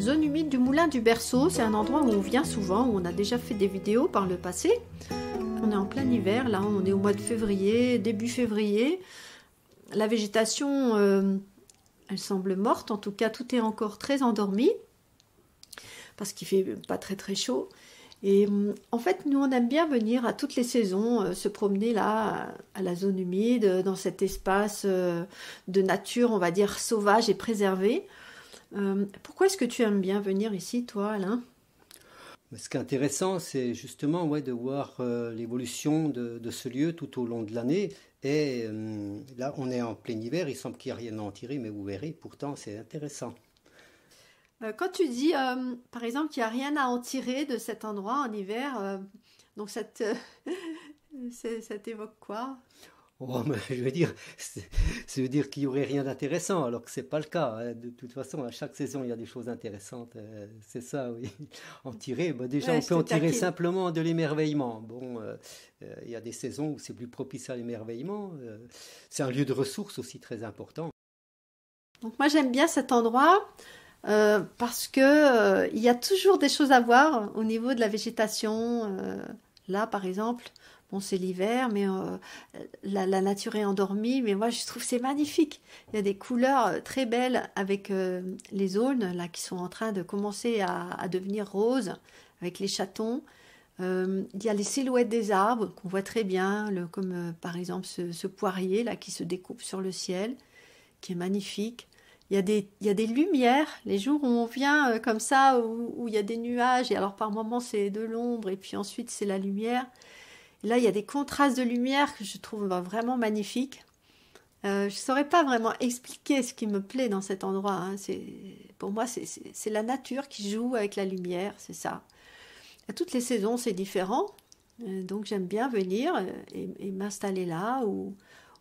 Zone humide du moulin du berceau, c'est un endroit où on vient souvent, où on a déjà fait des vidéos par le passé. On est en plein hiver, là on est au mois de février, début février. La végétation, euh, elle semble morte, en tout cas tout est encore très endormi, parce qu'il fait pas très très chaud. Et euh, en fait, nous, on aime bien venir à toutes les saisons euh, se promener là, à la zone humide, dans cet espace de nature, on va dire, sauvage et préservé. Euh, pourquoi est-ce que tu aimes bien venir ici, toi, Alain Ce qui est intéressant, c'est justement ouais, de voir euh, l'évolution de, ce lieu tout au long de l'année. Et euh, là, on est en plein hiver, il semble qu'il n'y a rien à en tirer, mais vous verrez, pourtant, c'est intéressant. Quand tu dis, par exemple, qu'il n'y a rien à en tirer de cet endroit en hiver, donc ça t'évoque quoi Oh, je veux dire, ça veut dire qu'il n'y aurait rien d'intéressant, alors que ce n'est pas le cas. Hein. De toute façon, à chaque saison, il y a des choses intéressantes. Euh, c'est ça, oui. En tirer, bah, déjà, on peut en tirer simplement de l'émerveillement. Bon, euh, euh, il y a des saisons où c'est plus propice à l'émerveillement. c'est un lieu de ressources aussi très important. Donc moi, j'aime bien cet endroit. parce que il y a toujours des choses à voir au niveau de la végétation. là, par exemple, Bon, c'est l'hiver, mais euh, la, nature est endormie, mais moi je trouve c'est magnifique. Il y a des couleurs euh, très belles avec euh, les zones là qui sont en train de commencer à, devenir roses avec les chatons. il y a les silhouettes des arbres qu'on voit très bien, comme par exemple ce, poirier là qui se découpe sur le ciel, qui est magnifique. Il y, a des, il y a des lumières, les jours où on vient comme ça, où, où il y a des nuages, et alors par moments c'est de l'ombre, et puis ensuite c'est la lumière. Là, il y a des contrastes de lumière que je trouve bah, vraiment magnifiques. Euh, je ne saurais pas vraiment expliquer ce qui me plaît dans cet endroit. Hein. pour moi, c'est la nature qui joue avec la lumière, c'est ça. À toutes les saisons, c'est différent. Euh, donc j'aime bien venir euh, et, m'installer là ou,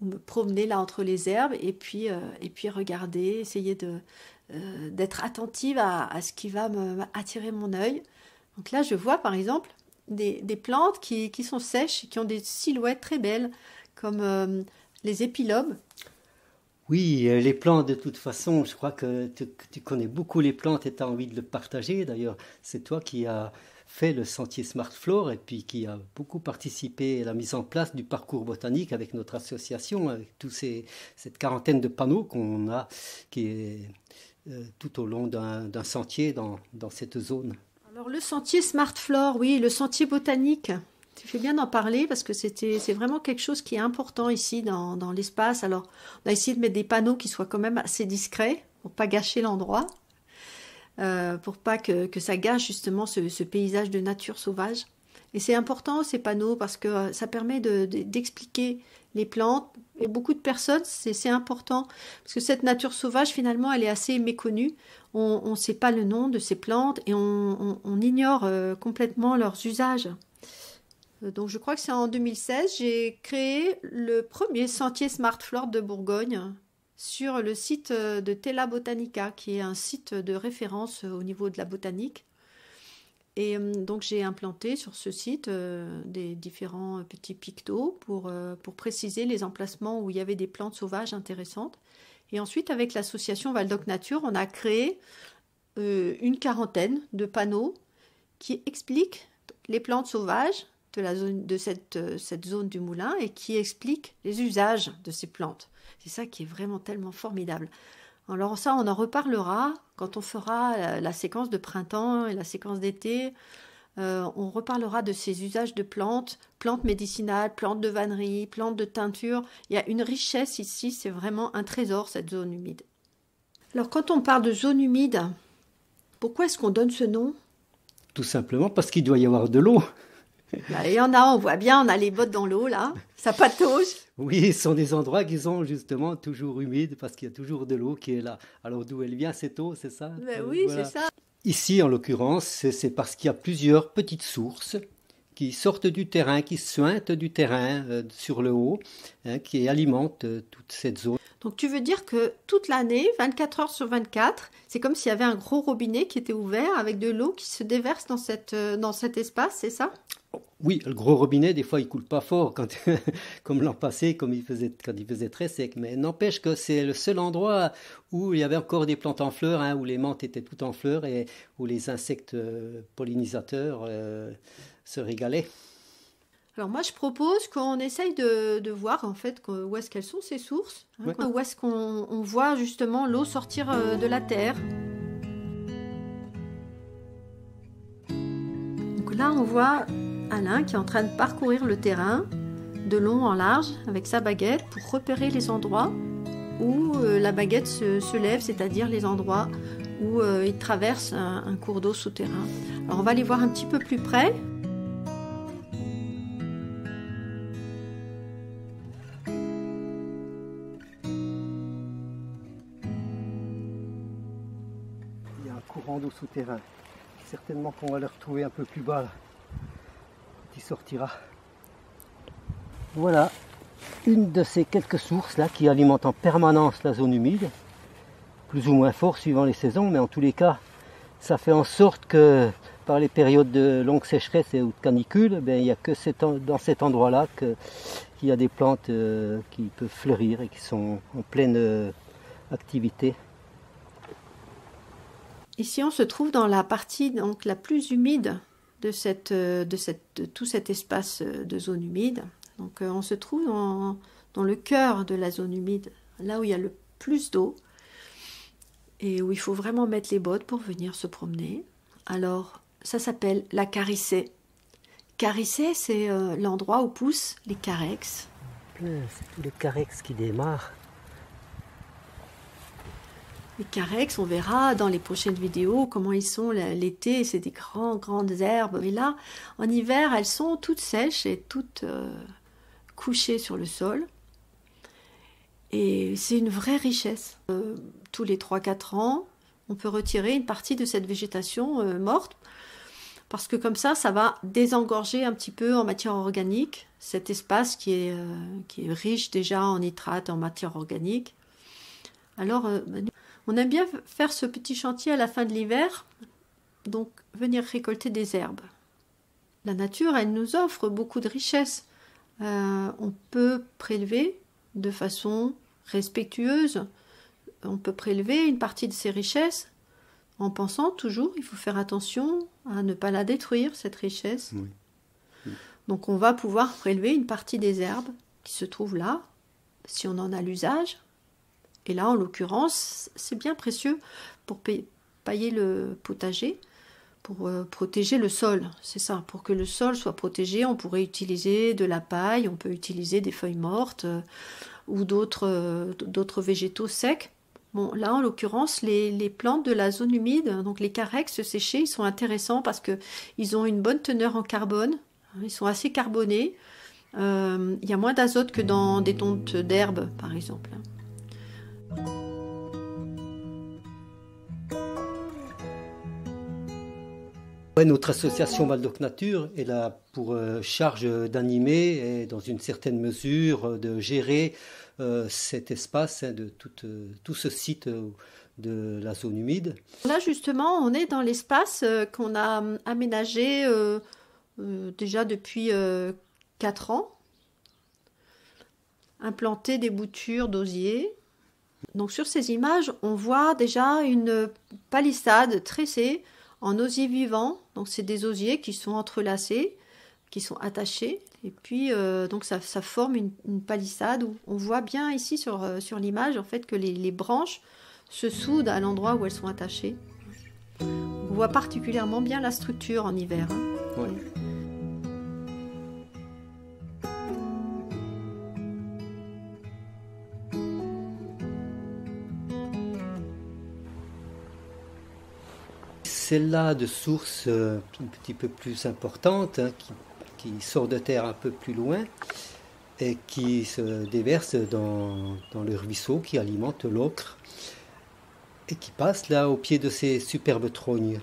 me promener là entre les herbes et puis, et puis regarder, essayer d'être attentive à, ce qui va attirer mon œil. Donc là, je vois par exemple des, plantes qui, sont sèches et qui ont des silhouettes très belles, comme euh, les épilobes. Oui, euh, les plantes, de toute façon, je crois que tu, connais beaucoup les plantes et tu as envie de le partager. D'ailleurs, c'est toi qui as fait le sentier Smart floor et puis qui a beaucoup participé à la mise en place du parcours botanique avec notre association, avec toute cette quarantaine de panneaux qu'on a qui est euh, tout au long d'un sentier dans cette zone. Alors le sentier Smart oui, le sentier botanique. Tu fais bien d'en parler parce que c'est vraiment quelque chose qui est important ici dans, l'espace. Alors on a essayé de mettre des panneaux qui soient quand même assez discrets pour pas gâcher l'endroit, pour euh, pour pas que, ça gâche justement ce, paysage de nature sauvage. Et c'est important ces panneaux parce que euh, ça permet d'expliquer les plantes. Et beaucoup de personnes, c'est important parce que cette nature sauvage, finalement, elle est assez méconnue on ne sait pas le nom de ces plantes et on, ignore euh, complètement leurs usages. Euh, donc je crois que c'est en 2016, j'ai créé le premier sentier Smart de Bourgogne sur le site euh, de Tela Botanica, qui est un site de référence au niveau de la botanique. Et donc j'ai implanté sur ce site des différents petits pictos pour, pour préciser les emplacements où il y avait des plantes sauvages intéressantes. Et ensuite, avec l'association Valdoc Nature, on a créé euh, une quarantaine de panneaux qui expliquent les plantes sauvages de, la zone, de euh, cette, zone du moulin et qui expliquent les usages de ces plantes. C'est ça qui est vraiment tellement formidable. Alors ça, on en reparlera quand on fera la séquence de printemps et la séquence d'été. Euh, on reparlera de ces usages de plantes, plantes médicinales, plantes de vannerie, plantes de teinture. Il y a une richesse ici, c'est vraiment un trésor cette zone humide. Alors quand on parle de zone humide, pourquoi est-ce qu'on donne ce nom Tout simplement parce qu'il doit y avoir de l'eau. Bah, il y en a, on voit bien, on a les bottes dans l'eau là, ça patauge. Oui, ce sont des endroits qui sont justement toujours humides parce qu'il y a toujours de l'eau qui est là. Alors d'où elle vient cette eau, c'est ça bah euh, Oui, c'est ça. Ici, en l'occurrence, c'est parce qu'il y a plusieurs petites sources qui sortent du terrain, qui suintent du terrain euh, sur le haut, hein, qui alimentent euh, toute cette zone. Donc tu veux dire que toute l'année, 24 heures sur 24, c'est comme s'il y avait un gros robinet qui était ouvert avec de l'eau qui se déverse dans, cette, euh, dans cet espace, c'est ça oui, le gros robinet, des fois, il coule pas fort, comme l'an passé, comme il faisait, quand il faisait très sec. Mais n'empêche que c'est le seul endroit où il y avait encore des plantes en fleurs, hein, où les menthes étaient toutes en fleurs et où les insectes euh, pollinisateurs euh, se régalaient. Alors moi, je propose qu'on essaye de, voir en fait où est-ce qu'elles sont ces sources, hein, où est-ce qu'on voit justement l'eau sortir euh, de la terre. Donc là, on voit Alain qui est en train de parcourir le terrain de long en large avec sa baguette pour repérer les endroits où euh, la baguette se, lève, c'est-à-dire les endroits où euh, il traverse un, cours d'eau souterrain. Alors on va aller voir un petit peu plus près. Il y a un courant d'eau souterrain. Certainement qu'on va le retrouver un peu plus bas sortira. Voilà une de ces quelques sources là qui alimentent en permanence la zone humide, plus ou moins fort suivant les saisons, mais en tous les cas, ça fait en sorte que par les périodes de longue sécheresse et ou de canicule, ben, il n'y a que dans cet endroit-là qu'il y a des plantes euh, qui peuvent fleurir et qui sont en pleine euh, activité. Ici, on se trouve dans la partie donc, la plus humide euh, de, cette, de, cette, tout cet espace euh, de zone humide. Donc euh, on se trouve dans le cœur de la zone humide, là où il y a le plus d'eau et où il faut vraiment mettre les bottes pour venir se promener. Alors ça s'appelle la carissée. Carissée, c'est l'endroit où poussent les carex. C'est tous les carex qui démarrent les carex, on verra dans les prochaines vidéos comment ils sont l'été, c'est des grandes, grandes herbes. Et là, en hiver, elles sont toutes sèches et toutes euh, couchées sur le sol. Et c'est une vraie richesse. Euh, tous les 3-4 ans, on peut retirer une partie de cette végétation euh, morte parce que comme ça, ça va désengorger un petit peu en matière organique cet espace qui est, qui est riche déjà en nitrates, en matière organique. Alors, euh, bah, on aime bien faire ce petit chantier à la fin de l'hiver, donc venir récolter des herbes. La nature, elle nous offre beaucoup de richesses. Euh, on peut prélever de façon respectueuse, on peut prélever une partie de ces richesses en pensant toujours, il faut faire attention à ne pas la détruire, cette richesse. Donc on va pouvoir prélever une partie des herbes qui se trouvent là, si on en a l'usage, et là, en l'occurrence, c'est bien précieux pour pailler le potager, pour euh, protéger le sol. C'est ça, pour que le sol soit protégé, on pourrait utiliser de la paille, on peut utiliser des feuilles mortes euh, ou euh, d'autres végétaux secs. Bon, là, en l'occurrence, les, plantes de la zone humide, hein, donc les carex séchés, ils sont intéressants parce qu'ils ont une bonne teneur en carbone, hein, ils sont assez carbonés. Il y a moins d'azote que dans des tontes d'herbe, par exemple. Hein. notre association Maldoc Nature est là pour euh, charge d'animer et dans une certaine mesure euh, de gérer euh, cet espace, de tout, ce site de la zone humide. Là justement, on est dans l'espace qu'on a aménagé déjà depuis 4 ans. Implanté des boutures d'osier. Donc sur ces images, on voit déjà une palissade tressée en osier vivant. Donc c'est des osiers qui sont entrelacés, qui sont attachés. Et puis euh, donc ça, forme une, palissade où on voit bien ici sur, euh, sur l'image en fait que les, branches se soudent à l'endroit où elles sont attachées. On voit particulièrement bien la structure en hiver. Hein. celle-là de source euh, un petit peu plus importante, hein, qui, sort de terre un peu plus loin et qui se déverse dans, dans le ruisseau qui alimente l'ocre et qui passe là au pied de ces superbes trognes.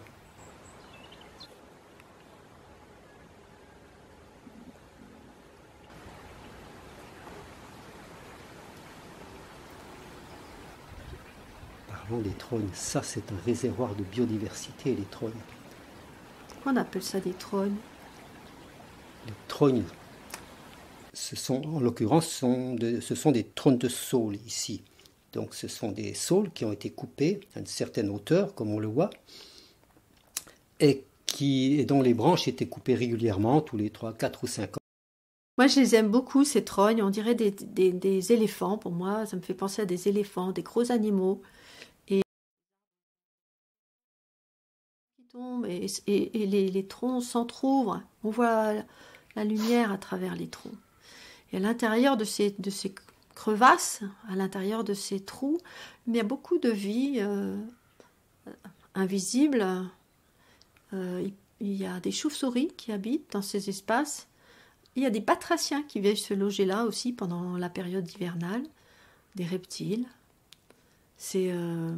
Ça, c'est un réservoir de biodiversité, les trognes. Pourquoi on appelle ça des trônes Les trognes, ce sont, en l'occurrence, ce, sont des trônes de saules ici. Donc ce sont des saules qui ont été coupés à une certaine hauteur, comme on le voit, et, qui, dont les branches étaient coupées régulièrement tous les 3, 4 ou 5 ans. Moi, je les aime beaucoup, ces trognes. On dirait des éléphants. Pour moi, ça me fait penser à des éléphants, des gros animaux. et, les, troncs s'entr'ouvrent. On voit la lumière à travers les troncs. Et à l'intérieur de ces, crevasses, à l'intérieur de ces trous, il y a beaucoup de vie euh, invisible. Euh, il, y a des chauves-souris qui habitent dans ces espaces. Il y a des batraciens qui viennent se loger là aussi pendant la période hivernale, des reptiles, c'est euh,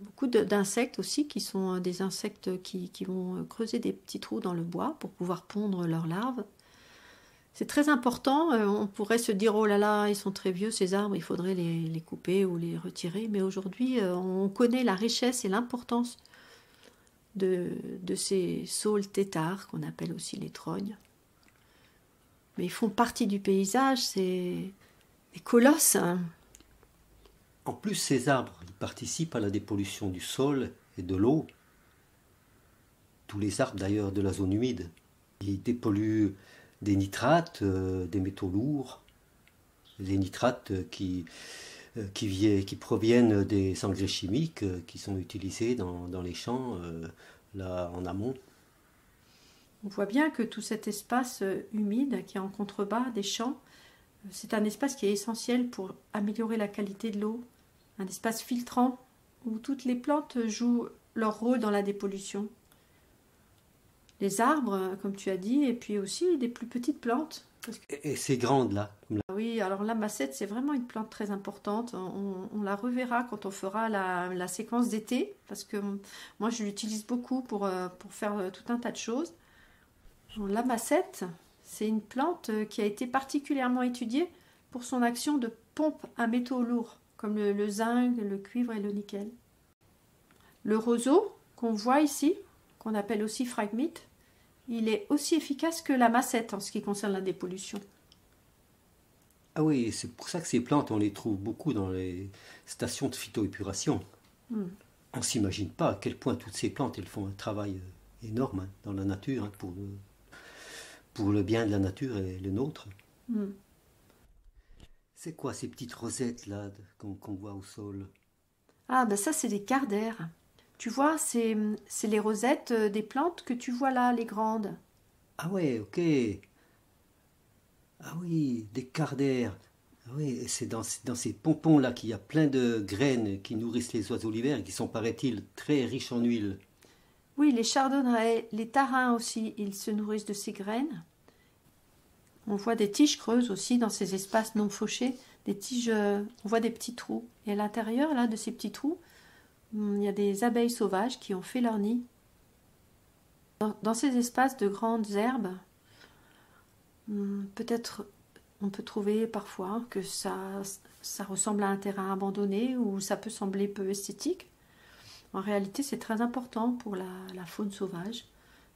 beaucoup d'insectes aussi qui sont euh, des insectes qui, vont euh, creuser des petits trous dans le bois pour pouvoir pondre leurs larves. C'est très important. On pourrait se dire oh là là, ils sont très vieux ces arbres, il faudrait les, couper ou les retirer. Mais aujourd'hui, on connaît la richesse et l'importance de, ces saules têtards qu'on appelle aussi les trognes. Mais ils font partie du paysage, c'est des colosses. Hein. En plus, ces arbres ils participent à la dépollution du sol et de l'eau. Tous les arbres d'ailleurs de la zone humide. Ils dépolluent des nitrates, euh, des métaux lourds, des nitrates euh, euh, qui, proviennent des engrais chimiques qui sont utilisés dans, les champs là, en amont. On voit bien que tout cet espace humide qui est en contrebas des champs, c'est un espace qui est essentiel pour améliorer la qualité de l'eau, un espace filtrant où toutes les plantes jouent leur rôle dans la dépollution. Les arbres, comme tu as dit, et puis aussi des plus petites plantes. Et c'est grande là Oui, alors la massette, c'est vraiment une plante très importante. On, la reverra quand on fera la, séquence d'été, parce que moi je l'utilise beaucoup pour, euh, pour faire euh, tout un tas de choses. La massette, c'est une plante euh, qui a été particulièrement étudiée pour son action de pompe à métaux lourds comme le, zinc, le cuivre et le nickel. Le roseau, qu'on voit ici, qu'on appelle aussi phragmite, il est aussi efficace que la massette en ce qui concerne la dépollution. Ah oui, c'est pour ça que ces plantes, on les trouve beaucoup dans les stations de phytoépuration. Hmm. On ne s'imagine pas à quel point toutes ces plantes, elles font un travail euh, énorme hein, dans la nature, hein, pour, le, bien de la nature et le nôtre. Hmm. C'est quoi ces petites rosettes là qu'on voit au sol Ah ben ça c'est des quarts Tu vois, c'est les rosettes euh, des plantes que tu vois là, les grandes. Ah ouais, ok. Ah oui, des quarts ah oui, c'est dans, dans, ces pompons là qu'il y a plein de graines qui nourrissent les oiseaux l'hiver et qui sont, paraît-il, très riches en huile. Oui, les chardonnerets, les tarins aussi, ils se nourrissent de ces graines. On voit des tiges creuses aussi dans ces espaces non fauchés, des tiges, euh, on voit des petits trous. Et à l'intérieur, là, de ces petits trous, hum, il y a des abeilles sauvages qui ont fait leur nid. Dans, ces espaces de grandes herbes, hum, peut-être on peut trouver parfois que ça, ça ressemble à un terrain abandonné ou ça peut sembler peu esthétique. En réalité, c'est très important pour la, faune sauvage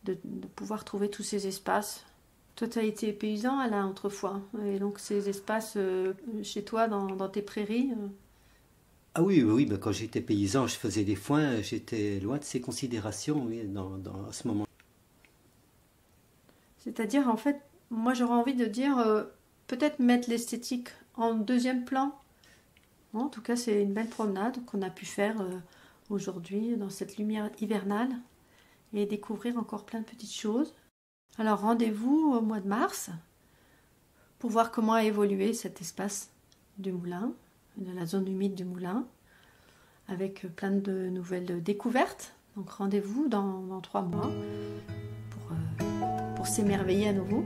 de pouvoir trouver tous ces espaces toi, tu as été paysan à la autrefois. Et donc, ces espaces euh, chez toi, dans, tes prairies euh Ah oui, oui, ben, quand j'étais paysan, je faisais des foins, j'étais loin de ces considérations oui, dans, à ce moment. C'est-à-dire, en fait, moi j'aurais envie de dire euh, peut-être mettre l'esthétique en deuxième plan. en tout cas, c'est une belle promenade qu'on a pu faire aujourd'hui dans cette lumière hivernale et découvrir encore plein de petites choses. Alors rendez-vous au mois de mars pour voir comment a évolué cet espace du moulin, de la zone humide du moulin, avec plein de nouvelles découvertes. Donc rendez-vous dans, trois mois euh, pour s'émerveiller à nouveau.